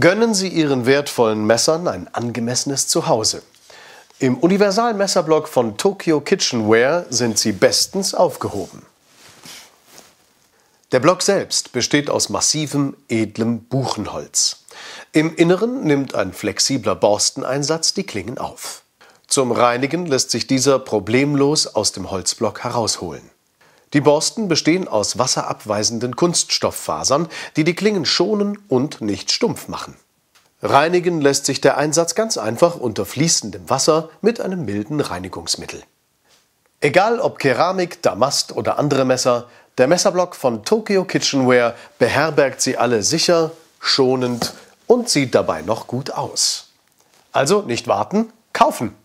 Gönnen Sie Ihren wertvollen Messern ein angemessenes Zuhause. Im Universalmesserblock von Tokyo Kitchenware sind Sie bestens aufgehoben. Der Block selbst besteht aus massivem, edlem Buchenholz. Im Inneren nimmt ein flexibler Borsteneinsatz die Klingen auf. Zum Reinigen lässt sich dieser problemlos aus dem Holzblock herausholen. Die Borsten bestehen aus wasserabweisenden Kunststofffasern, die die Klingen schonen und nicht stumpf machen. Reinigen lässt sich der Einsatz ganz einfach unter fließendem Wasser mit einem milden Reinigungsmittel. Egal ob Keramik, Damast oder andere Messer, der Messerblock von Tokyo Kitchenware beherbergt sie alle sicher, schonend und sieht dabei noch gut aus. Also nicht warten, kaufen!